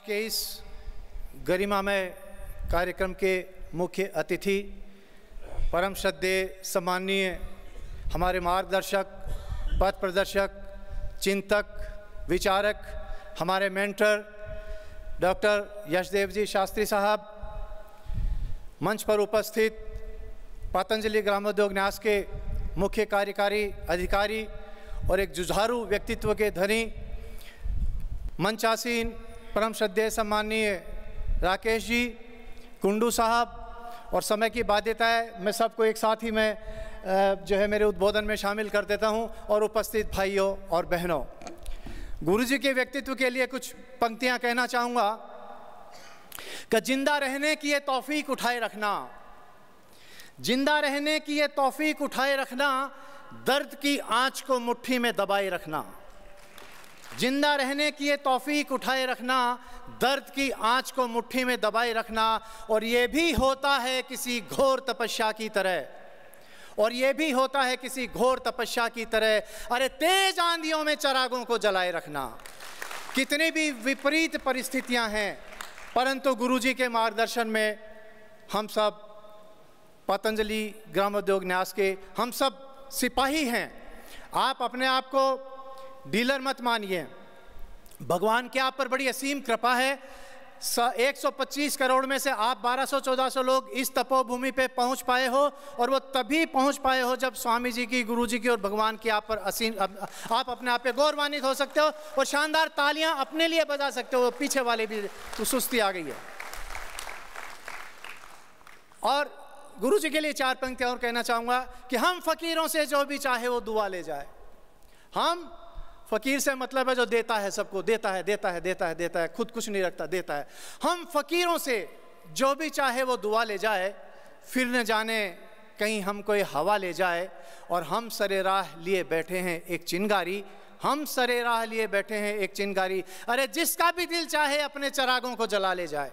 आज के इस गरिमामय कार्यक्रम के मुख्य अतिथि परम श्रद्धे सम्माननीय हमारे मार्गदर्शक पथ प्रदर्शक चिंतक विचारक हमारे मेंटर डॉक्टर यशदेव जी शास्त्री साहब मंच पर उपस्थित पतंजलि ग्रामोद्योग न्यास के मुख्य कार्यकारी अधिकारी और एक जुझारू व्यक्तित्व के धनी मंचासीन परम श्रद्धेय सम्माननीय राकेश जी कुंडू साहब और समय की बाध्यता है मैं सबको एक साथ ही मैं जो है मेरे उद्बोधन में शामिल कर देता हूं और उपस्थित भाइयों और बहनों गुरु जी के व्यक्तित्व के लिए कुछ पंक्तियां कहना चाहूँगा कि जिंदा रहने की ये तौफीक उठाए रखना जिंदा रहने की ये तौफीक उठाए रखना दर्द की आंच को मुट्ठी में दबाए रखना जिंदा रहने की ये तौफीक उठाए रखना दर्द की आंच को मुट्ठी में दबाए रखना और ये भी होता है किसी घोर तपस्या की तरह और ये भी होता है किसी घोर तपस्या की तरह अरे तेज आंधियों में चरागों को जलाए रखना कितनी भी विपरीत परिस्थितियां हैं परंतु गुरुजी के मार्गदर्शन में हम सब पतंजलि ग्रामोद्योग न्यास के हम सब सिपाही हैं आप अपने आप को डीलर मत मानिए भगवान के आप पर बड़ी असीम कृपा है एक 125 करोड़ में से आप 1200-1400 लोग इस तपोभूमि पे पहुंच पाए हो और वो तभी पहुंच पाए हो जब स्वामी जी की गुरु जी की और भगवान की आप पर असीम आप अपने आप पे गौरवान्वित हो सकते हो और शानदार तालियां अपने लिए बजा सकते हो पीछे वाले भी तो सुस्ती आ गई है और गुरु जी के लिए चार पंक्तियां और कहना चाहूंगा कि हम फकीरों से जो भी चाहे वो दुआ ले जाए हम फकीर से मतलब है जो देता है सबको देता है देता है देता है देता है खुद कुछ नहीं रखता देता है हम फकीरों से जो भी चाहे वो दुआ ले जाए फिर न जाने कहीं हम कोई हवा ले जाए और हम सरे राह लिए बैठे हैं एक चिनगारी हम सरे राह लिए बैठे हैं एक चिनगारी अरे जिसका भी दिल चाहे अपने चरागों को जला ले जाए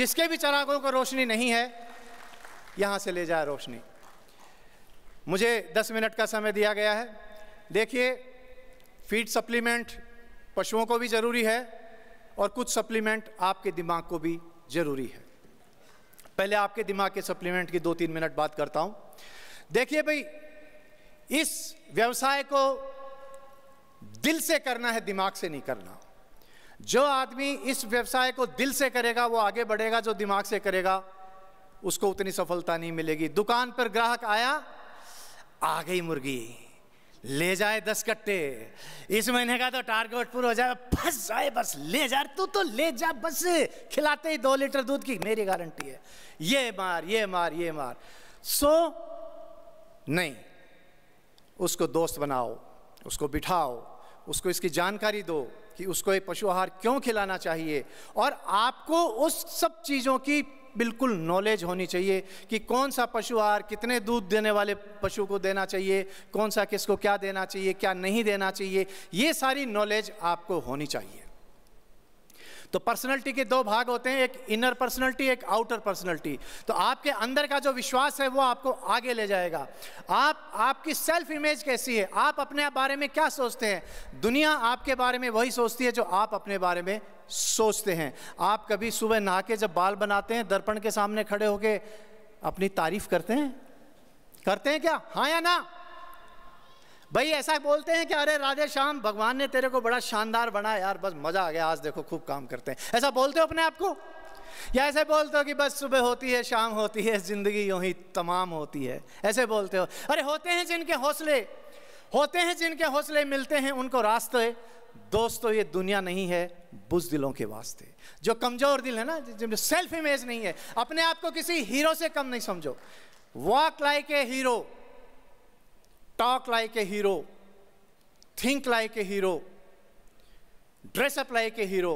जिसके भी चरागों को रोशनी नहीं है यहाँ से ले जाए रोशनी मुझे दस मिनट का समय दिया गया है देखिए फीड सप्लीमेंट पशुओं को भी ज़रूरी है और कुछ सप्लीमेंट आपके दिमाग को भी ज़रूरी है पहले आपके दिमाग के सप्लीमेंट की दो तीन मिनट बात करता हूँ देखिए भाई इस व्यवसाय को दिल से करना है दिमाग से नहीं करना जो आदमी इस व्यवसाय को दिल से करेगा वो आगे बढ़ेगा जो दिमाग से करेगा उसको उतनी सफलता नहीं मिलेगी दुकान पर ग्राहक आया आ गई मुर्गी ले जाए दस कट्टे इस महीने का तो टारगेट पूरा हो जाए फंस जाए बस ले जा तू तो ले जा बस खिलाते ही दो लीटर दूध की मेरी गारंटी है ये मार ये मार ये मार सो नहीं उसको दोस्त बनाओ उसको बिठाओ उसको इसकी जानकारी दो कि उसको ये पशु आहार क्यों खिलाना चाहिए और आपको उस सब चीज़ों की बिल्कुल नॉलेज होनी चाहिए कि कौन सा पशु आहार कितने दूध देने वाले पशु को देना चाहिए कौन सा किसको क्या देना चाहिए क्या नहीं देना चाहिए ये सारी नॉलेज आपको होनी चाहिए तो पर्सनैलिटी के दो भाग होते हैं एक इनर पर्सनैलिटी एक आउटर पर्सनैलिटी तो आपके अंदर का जो विश्वास है वो आपको आगे ले जाएगा आप आपकी सेल्फ इमेज कैसी है आप अपने बारे में क्या सोचते हैं दुनिया आपके बारे में वही सोचती है जो आप अपने बारे में सोचते हैं आप कभी सुबह नहा के जब बाल बनाते हैं दर्पण के सामने खड़े होके अपनी तारीफ करते हैं करते हैं क्या हाँ या ना भाई ऐसा बोलते हैं कि अरे राधे श्याम भगवान ने तेरे को बड़ा शानदार बना यार बस मज़ा आ गया आज देखो खूब काम करते हैं ऐसा बोलते हो अपने आप को या ऐसे बोलते हो कि बस सुबह होती है शाम होती है ज़िंदगी यूँ ही तमाम होती है ऐसे बोलते हो अरे होते हैं जिनके हौसले होते हैं जिनके हौसले मिलते हैं उनको रास्ते दोस्तों ये दुनिया नहीं है बुज दिलों के वास्ते जो कमज़ोर दिल है ना जिनमें सेल्फ इमेज नहीं है अपने आप को किसी हीरो से कम नहीं समझो walk like a hero talk like a hero, think like a hero, dress up like a hero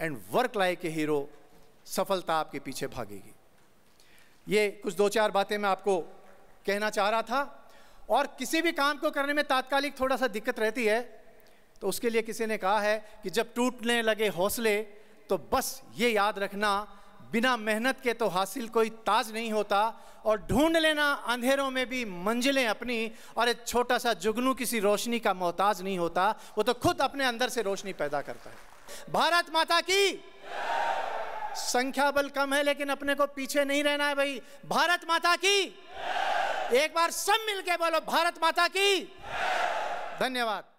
and work like a hero सफलता आपके पीछे भागेगी ये कुछ दो चार बातें मैं आपको कहना चाह रहा था और किसी भी काम को करने में तात्कालिक थोड़ा सा दिक्कत रहती है तो उसके लिए किसी ने कहा है कि जब टूटने लगे हौसले तो बस ये याद रखना बिना मेहनत के तो हासिल कोई ताज नहीं होता और ढूंढ लेना अंधेरों में भी मंजिलें अपनी और एक छोटा सा जुगनू किसी रोशनी का मोहताज नहीं होता वो तो खुद अपने अंदर से रोशनी पैदा करता है भारत माता की संख्या बल कम है लेकिन अपने को पीछे नहीं रहना है भाई भारत माता की एक बार सब मिलके बोलो भारत माता की धन्यवाद